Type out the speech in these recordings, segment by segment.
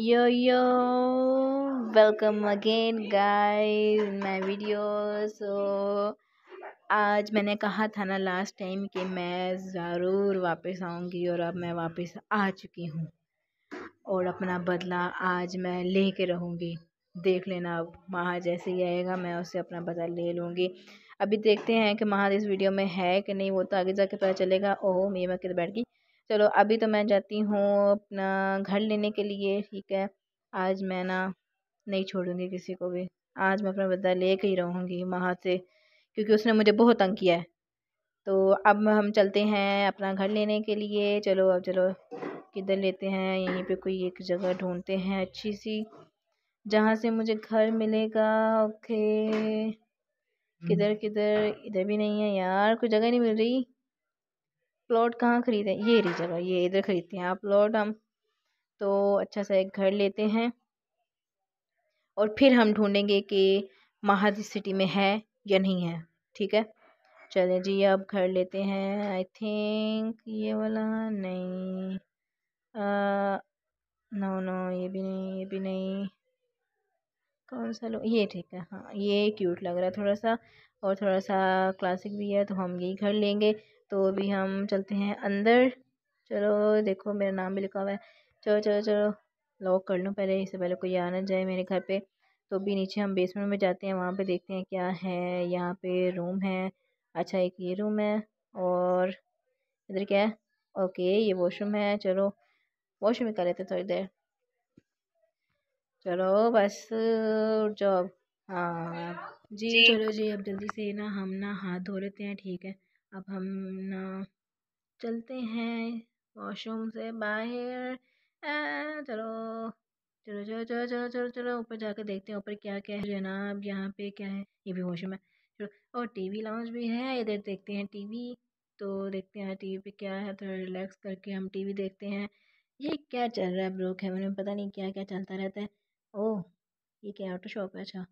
Yo yo welcome again guys my video so आज मैंने कहा था ना लास्ट टाइम कि मैं ज़रूर वापस आऊँगी और अब मैं वापस आ चुकी हूँ और अपना बदला आज मैं ले कर रहूँगी देख लेना अब महा जैसे ही आएगा मैं उससे अपना बदला ले लूँगी अभी देखते हैं कि महा इस वीडियो में है कि नहीं वो तो आगे जाके पता चलेगा ओह मैं किधर तो बैठ गई चलो अभी तो मैं जाती हूँ अपना घर लेने के लिए ठीक है आज मैं ना नहीं छोड़ूंगी किसी को भी आज मैं अपना बदला ले कर ही रहूँगी वहाँ से क्योंकि उसने मुझे बहुत तंग किया है तो अब हम चलते हैं अपना घर लेने के लिए चलो अब चलो किधर लेते हैं यहीं पे कोई एक जगह ढूंढते हैं अच्छी सी जहाँ से मुझे घर मिलेगा ओके किधर किधर इधर भी नहीं है यार कोई जगह नहीं मिल रही प्लॉट कहाँ ख़रीदें ये रही जगह ये इधर ख़रीदते हैं आप प्लॉट हम तो अच्छा सा एक घर लेते हैं और फिर हम ढूंढेंगे कि महादी सिटी में है या नहीं है ठीक है चले जी अब घर लेते हैं आई थिंक ये वाला नहीं आ, नो no, ये भी नहीं ये भी नहीं कौन सा लो ये ठीक है हाँ ये क्यूट लग रहा है थोड़ा सा और थोड़ा सा क्लासिक भी है तो हम यही घर लेंगे तो अभी हम चलते हैं अंदर चलो देखो मेरा नाम भी लिखा हुआ है चलो चलो चलो लॉक कर लूँ पहले इससे पहले कोई आना जाए मेरे घर पे तो अभी नीचे हम बेसमेंट में जाते हैं वहाँ पे देखते हैं क्या है यहाँ पे रूम है अच्छा एक ये रूम है और इधर क्या है ओके ये वॉशरूम है चलो वॉशरूम में कर लेते थोड़ी देर चलो बस जॉब हाँ जी चलो जी अब जल्दी से ना हम ना हाथ धो लेते हैं ठीक है अब हम चलते हैं वॉशरूम से बाहर चलो चलो चलो चलो चलो चलो चलो ऊपर जाकर देखते हैं ऊपर क्या क्या है जनाब यहाँ पे क्या है ये भी वॉशरूम है चलो और टीवी लाउंज भी है इधर देखते हैं टीवी तो देखते हैं टीवी पे क्या है थोड़ा रिलैक्स करके हम टीवी देखते हैं ये क्या चल रहा है ब्लॉक है मैंने पता नहीं क्या क्या चलता रहता है ओह ये क्या ऑटो शॉप है अच्छा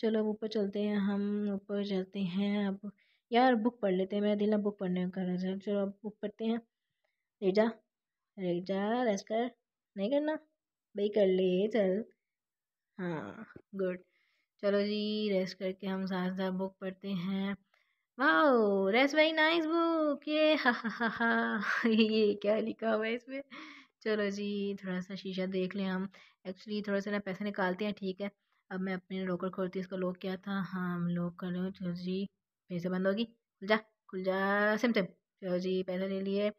चलो अब ऊपर चलते हैं हम ऊपर चलते हैं अब यार बुक पढ़ लेते हैं मेरा दिल ना बुक पढ़ने का कर रहा है चलो अब बुक पढ़ते हैं ले जा ले जा रेस्ट कर नहीं करना भाई कर ले चल हाँ गुड चलो जी रेस्ट करके हम साथ साथ बुक पढ़ते हैं वाह रेस्ट वेरी नाइस बुक ये हा हा हा हा ये क्या लिखा हुआ है इसमें चलो जी थोड़ा सा शीशा देख लें हम एक्चुअली थोड़ा सा ना पैसे निकालते हैं ठीक है अब मैं अपने लॉकर खोलती हूँ इसका लॉक क्या था हाँ हम लॉक कर लो चलो जी फिर से बंद होगी खुल जा खुल जा सिम सिम चलो जी पैसा ले लिए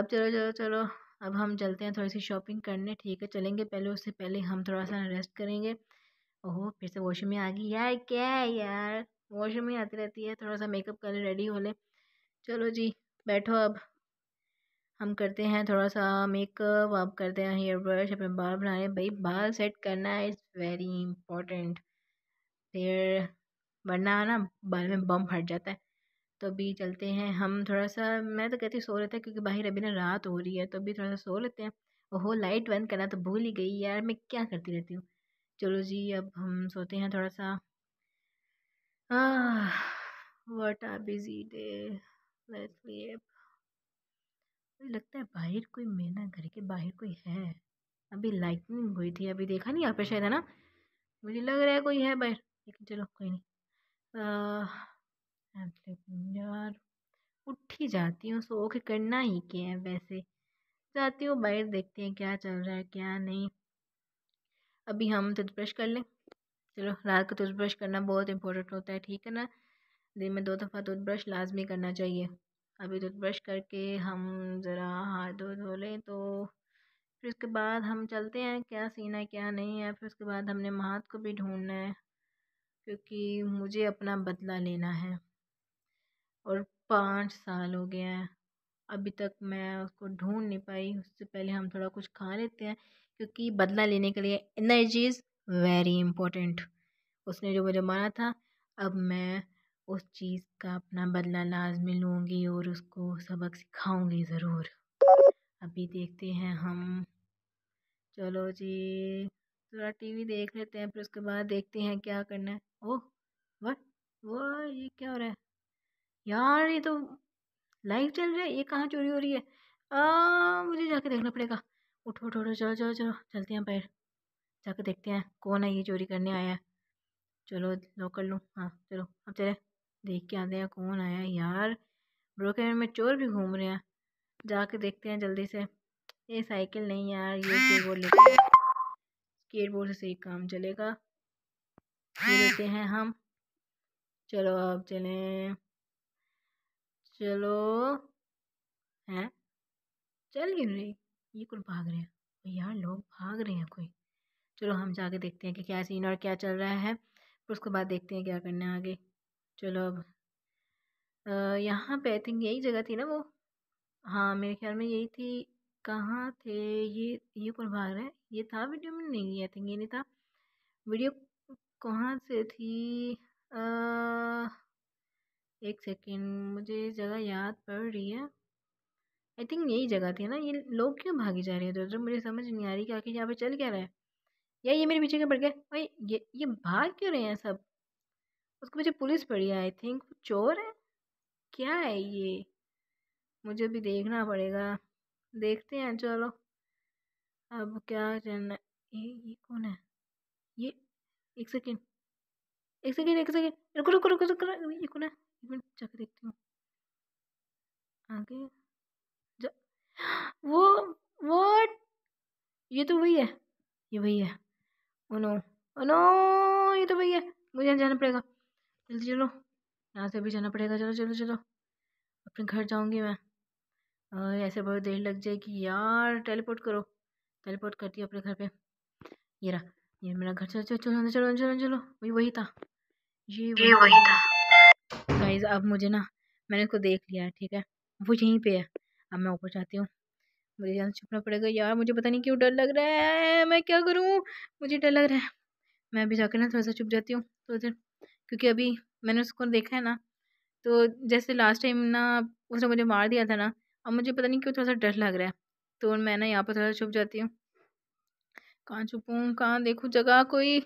अब चलो चलो चलो अब हम चलते हैं थोड़ी सी शॉपिंग करने ठीक है चलेंगे पहले उससे पहले हम थोड़ा सा रेस्ट करेंगे ओहो फिर से वॉशरूम में आ गई यार क्या है यार वॉशरूम में आती रहती है थोड़ा सा मेकअप कर रेडी हो ले चलो जी बैठो अब हम करते हैं थोड़ा सा मेकअप आप करते हैं हेयर ब्रश अपने बाल बनाने भाई बाल सेट करना इज़ वेरी इम्पोर्टेंट फिर वरना ना बाल में बम फट जाता है तो अभी चलते हैं हम थोड़ा सा मैं तो कहती सो लेते हैं क्योंकि बाहर अभी ना रात हो रही है तो अभी थोड़ा सा सो लेते हैं ओहो लाइट बंद करना तो भूल ही गई यार मैं क्या करती रहती हूँ चलो जी अब हम सोते हैं थोड़ा सा वट आर बिजी डे लगता है बाहर कोई मेरा घर के बाहर कोई है अभी लाइटनिंग हुई थी अभी देखा नहीं यहाँ पे शायद है ना मुझे लग रहा है कोई है बाहर लेकिन चलो कोई नहीं यार उठ ही जाती हूँ सो के करना ही क्या है वैसे जाती हूँ बाहर देखते हैं क्या चल रहा है क्या नहीं अभी हम टूथब्रश कर लें चलो रात को टूथब्रश करना बहुत इंपॉर्टेंट होता है ठीक है ना दिन में दो दफ़ा टूथब्रश लाजमी करना चाहिए अभी टूथब्रश करके हम ज़रा हाथ धो धो लें तो फिर उसके बाद हम चलते हैं क्या सीन है क्या नहीं है फिर उसके बाद हमने महात को भी ढूंढना है क्योंकि मुझे अपना बदला लेना है और पाँच साल हो गया है अभी तक मैं उसको ढूंढ नहीं पाई उससे पहले हम थोड़ा कुछ खा लेते हैं क्योंकि बदला लेने के लिए एनर्जी इज़ वेरी इम्पोर्टेंट उसने जो मुझे मारा था अब मैं उस चीज़ का अपना बदला लाजमी लूँगी और उसको सबक सिखाऊँगी ज़रूर अभी देखते हैं हम चलो जी थोड़ा टीवी देख लेते हैं फिर उसके बाद देखते हैं क्या करना है ओह वट वो ये क्या हो रहा है यार ये तो लाइव चल रहा है ये कहाँ चोरी हो रही है आ, मुझे जाके देखना पड़ेगा उठो उठो उठो चलो चलो चलो चलते हैं पैर जाके देखते हैं कौन है ये चोरी करने आया है चलो लो कर लूँ हाँ चलो अब चले देख के आते हैं कौन आया है यार ब्रोके में चोर भी घूम रहे हैं जाके देखते हैं जल्दी से ये साइकिल नहीं यार ये वो हैं बोर्ड से ही काम चलेगा लेते हैं हम चलो अब चलें चलो हैं चल क्यों रही ये कुछ भाग रहे हैं यार लोग भाग रहे हैं कोई चलो हम जाके देखते हैं कि क्या सीन और क्या चल रहा है फिर उसके बाद देखते हैं क्या करना है आगे चलो अब यहाँ पे आई थिंक यही जगह थी ना वो हाँ मेरे ख्याल में यही थी कहाँ थे ये ये कौन रहा है ये था वीडियो में नहीं आई थिंक ये नहीं था वीडियो कहाँ से थी आ, एक सेकेंड मुझे जगह याद पड़ रही है आई थिंक यही जगह थी ना ये लोग क्यों भागी जा रहे हैं इधर मुझे समझ नहीं आ रही कि आखिर यहाँ पे चल क्या रहा है या ये मेरे पीछे क्या पड़ गया भाई ये ये भाग क्यों रहे हैं सब उसके पीछे पुलिस पड़ी है आई थिंक चोर है क्या है ये मुझे भी देखना पड़ेगा देखते हैं चलो अब क्या करना ये ये कौन है ये एक सेकेंड एक सेकेंड एक सेकेंड रुको रुको रुको रुको ये कौन है एक मिनट चक देखती हूँ आगे जा वो वॉट ये तो वही है ये वही है ओनो ओनो ये तो वही है मुझे जाना पड़ेगा जल्दी चलो यहाँ से भी जाना पड़ेगा चलो चलो चलो अपने घर जाऊँगी मैं और ऐसे बहुत देर लग जाएगी यार टेलीपोर्ट करो टेलीपोर्ट करती अपने घर पे ये रहा ये मेरा घर चलो चलो चलो चलो चलो चलो वही वही था ये वही, वही था गाइज अब मुझे ना मैंने उसको देख लिया है ठीक है वो यहीं पे है अब मैं ऊपर जाती हूँ मुझे यहाँ छुपना पड़ेगा यार मुझे पता नहीं क्यों डर लग रहा है मैं क्या करूँ मुझे डर लग रहा है मैं अभी जाकर ना थोड़ा सा छुप जाती हूँ थोड़ी तो देर क्योंकि अभी मैंने उसको देखा है ना तो जैसे लास्ट टाइम ना उसने मुझे मार दिया था ना अब मुझे पता नहीं क्यों थोड़ा सा डर लग रहा है तो मैं ना यहाँ पर थोड़ा छुप जाती हूँ कहाँ छुपूँ कहाँ देखूँ जगह कोई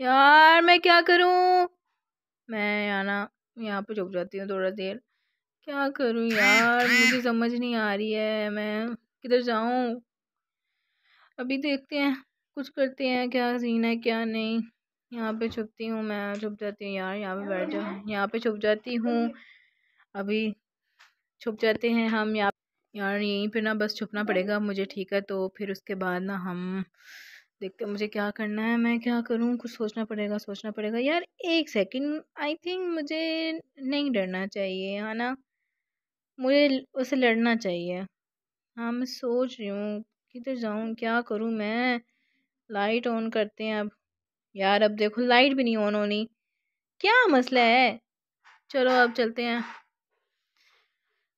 यार मैं क्या करूँ मैं यहाँ ना यहाँ पर छुप जाती हूँ थोड़ा देर क्या करूँ यार मुझे समझ नहीं आ रही है मैं किधर जाऊँ अभी देखते हैं कुछ करते हैं क्या सीन है क्या नहीं यहाँ पे छुपती हूँ मैं छुप जाती हूँ यार यहाँ पे बैठ जाऊँ यहाँ पे छुप जाती हूँ अभी छुप जाते हैं हम या यार यहीं पे ना बस छुपना पड़ेगा मुझे ठीक है तो फिर उसके बाद ना हम देखते हैं मुझे क्या करना है मैं क्या करूँ कुछ सोचना पड़ेगा सोचना पड़ेगा यार एक सेकंड आई थिंक मुझे नहीं डरना चाहिए है ना मुझे उसे लड़ना चाहिए हाँ मैं सोच रही हूँ किधर जाऊँ क्या करूँ मैं लाइट ऑन करते हैं अब यार अब देखो लाइट भी नहीं ऑन होनी क्या मसला है चलो अब चलते हैं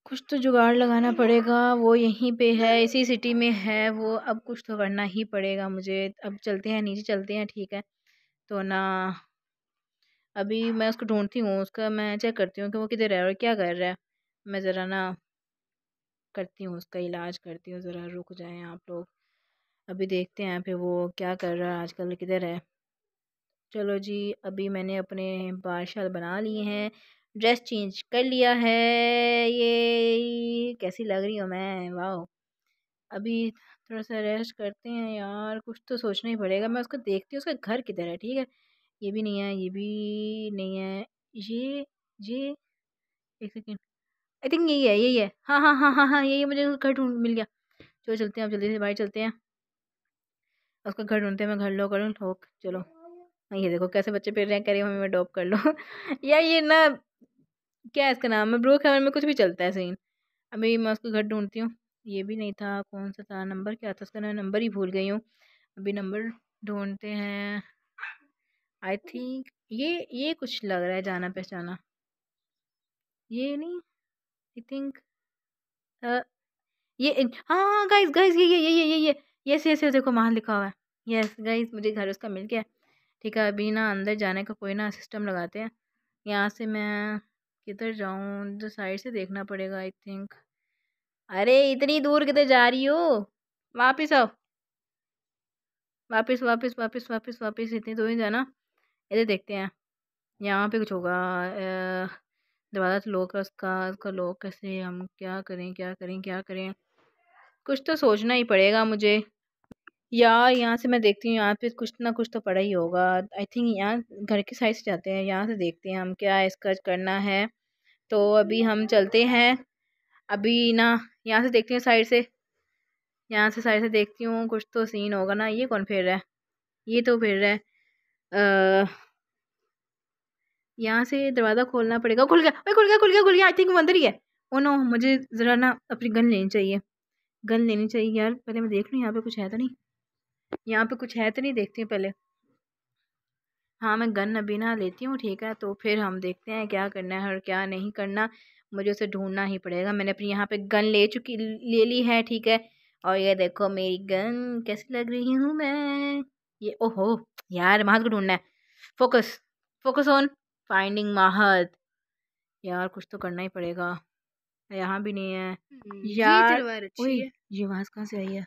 कुछ तो जुगाड़ लगाना पड़ेगा वो यहीं पे है इसी सिटी में है वो अब कुछ तो करना ही पड़ेगा मुझे अब चलते हैं नीचे चलते हैं ठीक है तो ना अभी मैं उसको ढूंढती हूँ उसका मैं चेक करती हूँ कि वो किधर है और क्या कर रहा है मैं ज़रा ना करती हूँ उसका इलाज करती हूँ ज़रा रुक जाएँ आप लोग अभी देखते हैं फिर वो क्या कर रहा है आजकल किधर है चलो जी अभी मैंने अपने पार्शल बना लिए हैं ड्रेस चेंज कर लिया है ये कैसी लग रही हूँ मैं वाह अभी थोड़ा सा रेस्ट करते हैं यार कुछ तो सोचना ही पड़ेगा मैं उसको देखती हूँ उसका घर किधर है ठीक है ये भी नहीं है ये भी नहीं है ये ये एक सेकेंड आई थिंक यही है यही है हाँ हाँ हाँ हाँ हाँ यही मुझे घर ढूंढ मिल गया चलो चलते हैं आप जल्दी से बाहर चलते हैं उसका घर ढूंढते हैं मैं घर लो करूँ ठोक चलो हाँ, ये देखो कैसे बच्चे पेड़ रहे हैं कह रही मम्मी मैं डॉप कर लो यार ये ना क्या है इसका नाम है ब्रो कैमरे में कुछ भी चलता है सीन अभी मैं उसका घर ढूंढती हूँ ये भी नहीं था कौन सा था नंबर क्या था उसका मैं नंबर ही भूल गई हूँ अभी नंबर ढूंढते हैं आई थिंक ये ये कुछ लग रहा है जाना पहचाना ये नहीं आई थिंक ये हाँ गाइस गाइस ये ये ये ये ये ये यस यस देखो वहाँ लिखा हुआ है यस गाइस मुझे घर उसका मिल गया ठीक है अभी ना अंदर जाने का कोई ना सिस्टम लगाते हैं यहाँ से मैं किधर जाऊँ तो साइड से देखना पड़ेगा आई थिंक अरे इतनी दूर किधर जा रही हो वापस आओ वापस वापस वापस वापस वापस इतनी दूर ही जाना इधर देखते हैं यहाँ पे कुछ होगा दरवाज़ा तो लोक उसका उसका लोक कैसे हम क्या करें क्या करें क्या करें कुछ तो सोचना ही पड़ेगा मुझे यार यहाँ से मैं देखती हूँ यहाँ पे कुछ ना कुछ तो पड़ा ही होगा आई थिंक यहाँ घर के साइड से जाते हैं यहाँ से देखते हैं हम क्या इसका करना है तो अभी हम चलते हैं अभी ना यहाँ से देखती हूँ साइड से यहाँ से साइड से देखती हूँ कुछ तो सीन होगा ना ये कौन फिर रहा है ये तो फिर रहा है यहाँ से दरवाज़ा खोलना पड़ेगा खुल गया भाई खुल गया खुल गया खुल गया आई थिंक मंदिर ही है ओ oh नो मुझे ज़रा ना अपनी गन लेनी चाहिए गन लेनी चाहिए यार पहले मैं देख लूँ यहाँ पे कुछ है तो नहीं यहाँ पे कुछ है तो नहीं देखती हूँ पहले हाँ मैं गन अभी ना लेती हूँ ठीक है तो फिर हम देखते हैं क्या करना है और क्या नहीं करना मुझे उसे ढूंढना ही पड़ेगा मैंने अपनी यहाँ पे गन ले चुकी ले ली है ठीक है और ये देखो मेरी गन कैसी लग रही हूँ मैं ये ओहो यार महत को ढूंढना है फोकस फोकस ऑन फाइंडिंग महत यार कुछ तो करना ही पड़ेगा यहाँ भी नहीं है हम्म, यार ये, वहाँ कहाँ से आई है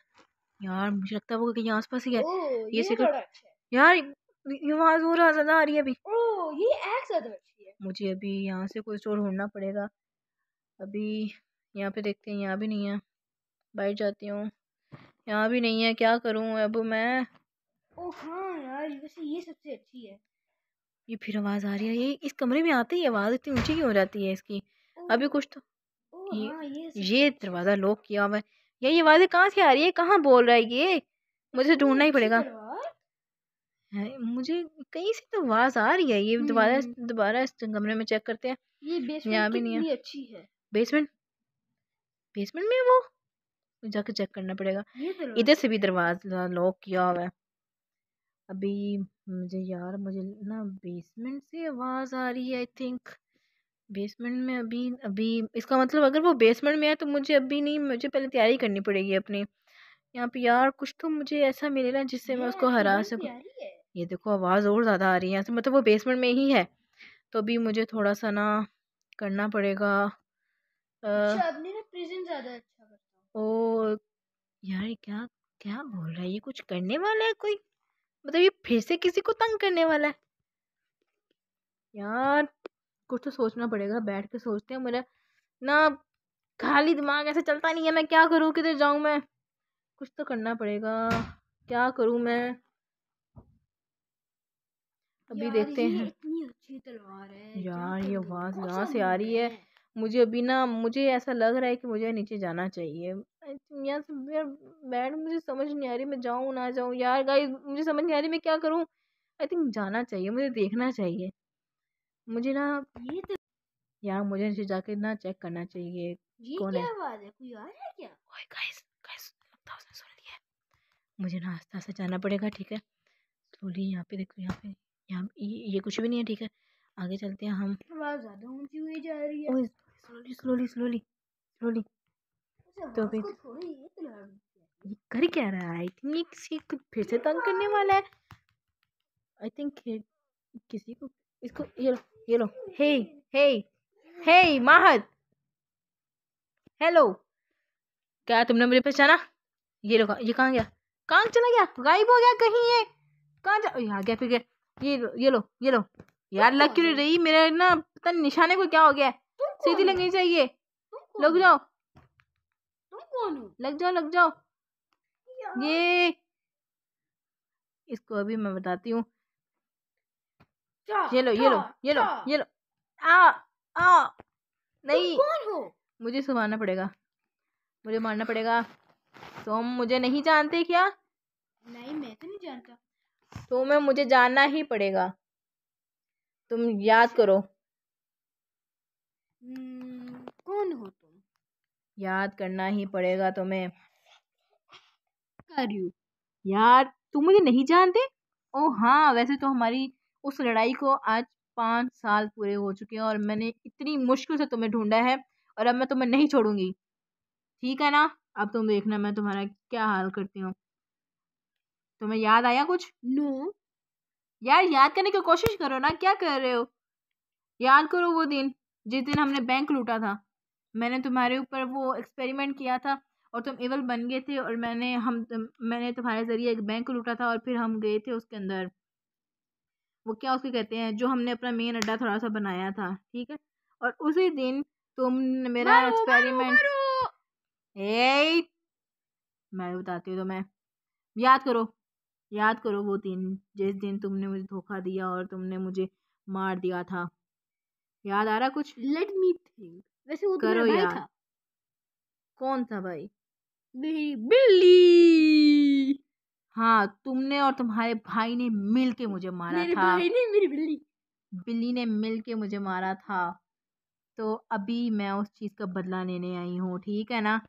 यार मुझे लगता है वो यहाँ आस पास ही है ये सीक्रेट अच्छा यार आवाज़ और ज़्यादा आ रही है अभी ओ ये एक्स ज़्यादा अच्छी है मुझे अभी यहाँ से कोई स्टोर ढूंढना पड़ेगा अभी यहाँ पे देखते हैं यहाँ भी नहीं है बाहर जाती हूँ यहाँ भी नहीं है क्या करूँ अब मैं ओ हाँ यार वैसे ये सबसे अच्छी है ये फिर आवाज़ आ रही है ये इस कमरे में आती है आवाज़ इतनी ऊंची क्यों हो जाती है इसकी अभी कुछ तो ये, हाँ, ये, दरवाज़ा लॉक किया हुआ है ये आवाज़ें कहाँ से आ रही है कहाँ बोल रहा है ये मुझे ढूंढना ही पड़ेगा है मुझे कहीं से तो आवाज आ रही है ये दोबारा दोबारा इस कमरे में चेक करते हैं ये बेसमेंट तो भी नहीं है अच्छी है बेसमेंट बेसमेंट में वो जाके चेक करना पड़ेगा इधर से भी दरवाजा लॉक किया हुआ है अभी मुझे यार मुझे ना बेसमेंट से आवाज़ आ रही है आई थिंक बेसमेंट में अभी अभी इसका मतलब अगर वो बेसमेंट में है तो मुझे अभी नहीं मुझे पहले तैयारी करनी पड़ेगी अपनी यहाँ पे यार कुछ तो मुझे ऐसा मिलेगा जिससे मैं उसको हरा सकूँ ये देखो आवाज़ और ज़्यादा आ रही है ऐसे मतलब वो बेसमेंट में ही है तो अभी मुझे थोड़ा सा ना करना पड़ेगा अच्छा, अच्छा ओ यार क्या क्या बोल रहा है ये कुछ करने वाला है कोई मतलब ये फिर से किसी को तंग करने वाला है यार कुछ तो सोचना पड़ेगा बैठ के सोचते हैं मेरा ना खाली दिमाग ऐसे चलता नहीं है मैं क्या करूँ किधर जाऊँ मैं कुछ तो करना पड़ेगा क्या करूँ मैं अभी देखते हैं यार ये आवाज़ यहाँ से आ रही है मुझे अभी ना मुझे ऐसा लग रहा है कि मुझे नीचे जाना चाहिए यहाँ से यार बैठ मुझे समझ नहीं आ रही मैं जाऊँ ना जाऊँ यार गाइस मुझे समझ नहीं आ रही मैं क्या करूँ आई थिंक जाना चाहिए मुझे देखना चाहिए मुझे ना ये तो यार मुझे नीचे जाके ना चेक करना चाहिए ये कौन क्या है आवाज़ है कोई आ रहा है क्या ओए गाइस गाइस लगता उसने सुन लिया मुझे ना आस्ता आस्ता जाना पड़ेगा ठीक है स्लोली यहाँ पे देखो यहाँ पे यहाँ ये कुछ भी नहीं है ठीक है आगे चलते हैं हम ज़्यादा ऊंची हुई जा रही है स्लोली स्लोली स्लोली स्लोली तो फिर ये कर क्या रहा है आई थिंक ये किसी को फिर से तंग करने वाला है आई थिंक किसी को इसको ये लो ये लो हे हे हे माहत हेलो क्या तुमने मुझे पहचाना ये लो ये कहाँ गया कहाँ चला गया गायब हो गया कहीं ये कहाँ जा आ गया फिर गया ये ये लो ये लो यार लग क्यों रही मेरा ना पता निशाने को क्या हो गया सीधी लगनी चाहिए लग जाओ लग जाओ लग जाओ ये इसको अभी मैं बताती हूँ ये लो ये लो ये लो ये लो आ आ नहीं कौन हो मुझे इसको मारना पड़ेगा मुझे मारना पड़ेगा तुम मुझे नहीं जानते क्या नहीं मैं तो नहीं जानता तो मैं मुझे जाना ही पड़ेगा तुम याद अच्छा। करो हम्म, कौन हो तुम याद करना ही पड़ेगा तुम्हें कर यार तुम मुझे नहीं जानते ओ हाँ वैसे तो हमारी उस लड़ाई को आज पाँच साल पूरे हो चुके हैं और मैंने इतनी मुश्किल से तुम्हें ढूंढा है और अब मैं तुम्हें नहीं छोड़ूंगी ठीक है ना अब तुम देखना मैं तुम्हारा क्या हाल करती हूँ तुम्हें तो याद आया कुछ नो no. यार याद करने की कोशिश करो ना क्या कर रहे हो याद करो वो दिन जिस दिन हमने बैंक लूटा था मैंने तुम्हारे ऊपर वो एक्सपेरिमेंट किया था और तुम एवल बन गए थे और मैंने हम मैंने तुम्हारे ज़रिए एक बैंक लूटा था और फिर हम गए थे उसके अंदर वो क्या उसके कहते हैं जो हमने अपना मेन अड्डा थोड़ा सा बनाया था ठीक है और उसी दिन तुम मेरा एक्सपेरिमेंट ए मैं बताती हूँ तुम्हें याद करो याद करो वो दिन जिस दिन तुमने मुझे धोखा दिया और तुमने मुझे मार दिया था याद आ रहा कुछ लेट मी थिंक वैसे वो करो यार था। कौन था भाई बिल्ली हाँ तुमने और तुम्हारे भाई ने मिलके मुझे मारा मेरे था भाई ने मेरी बिल्ली बिल्ली ने मिल के मुझे मारा था तो अभी मैं उस चीज़ का बदला लेने आई हूँ ठीक है ना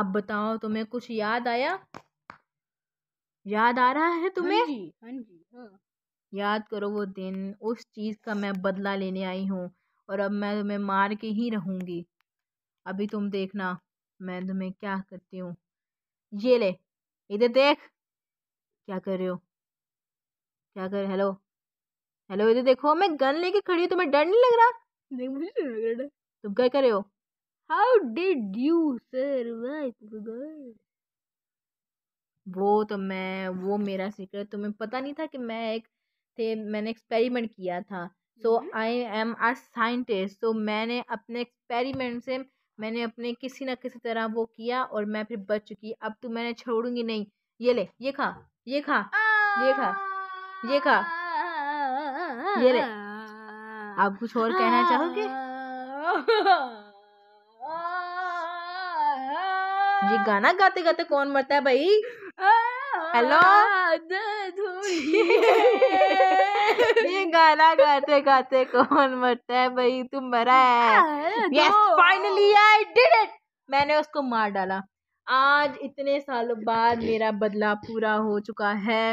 अब बताओ तुम्हें कुछ याद आया याद आ रहा है हाँ तुम्हें हाँ जी हाँ जी हाँ याद करो वो दिन उस चीज़ का मैं बदला लेने आई हूँ और अब मैं तुम्हें मार के ही रहूँगी अभी तुम देखना मैं तुम्हें क्या करती हूँ ये ले इधर देख क्या कर रहे हो क्या कर हेलो हेलो इधर देखो मैं गन लेके खड़ी हूँ तुम्हें डर नहीं लग रहा मुझे लग रहा तुम क्या कर रहे हो हाउ डिड यू सर्वाइव वो तो मैं वो मेरा सीक्रेट तुम्हें पता नहीं था कि मैं एक थे मैंने एक्सपेरिमेंट किया था सो आई एम अ साइंटिस्ट तो मैंने अपने एक्सपेरिमेंट से मैंने अपने किसी ना किसी तरह वो किया और मैं फिर बच चुकी अब तो मैंने छोड़ूंगी नहीं ये ले ये खा ये खा ये खा ये खा ये ले आप कुछ और कहना चाहोगे ये गाना गाते गाते कौन मरता है भाई हेलो ये गाना गाते गाते कौन मरता है भाई तुम मरा है yes finally I did it मैंने उसको मार डाला आज इतने सालों बाद मेरा बदला पूरा हो चुका है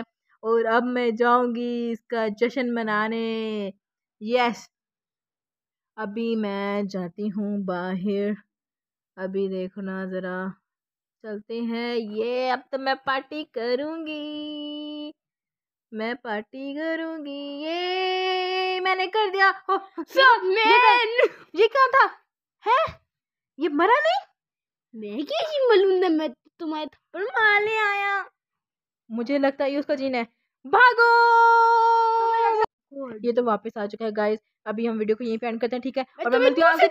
और अब मैं जाऊंगी इसका जश्न मनाने यस अभी मैं जाती हूँ बाहर अभी देखना ज़रा चलते हैं ये अब तो मैं पार्टी करूंगी मैं पार्टी करूंगी ये मैंने कर दिया ओ, सब ये, ये क्या था है ये मरा नहीं मैं कैसी मालूम ना मैं तुम्हारे थप्पड़ मारने आया मुझे लगता है ये उसका जीन है भागो ये तो वापस आ चुका है गाइस अभी हम वीडियो को यहीं पे एंड करते हैं ठीक है और मैं मिलती हूँ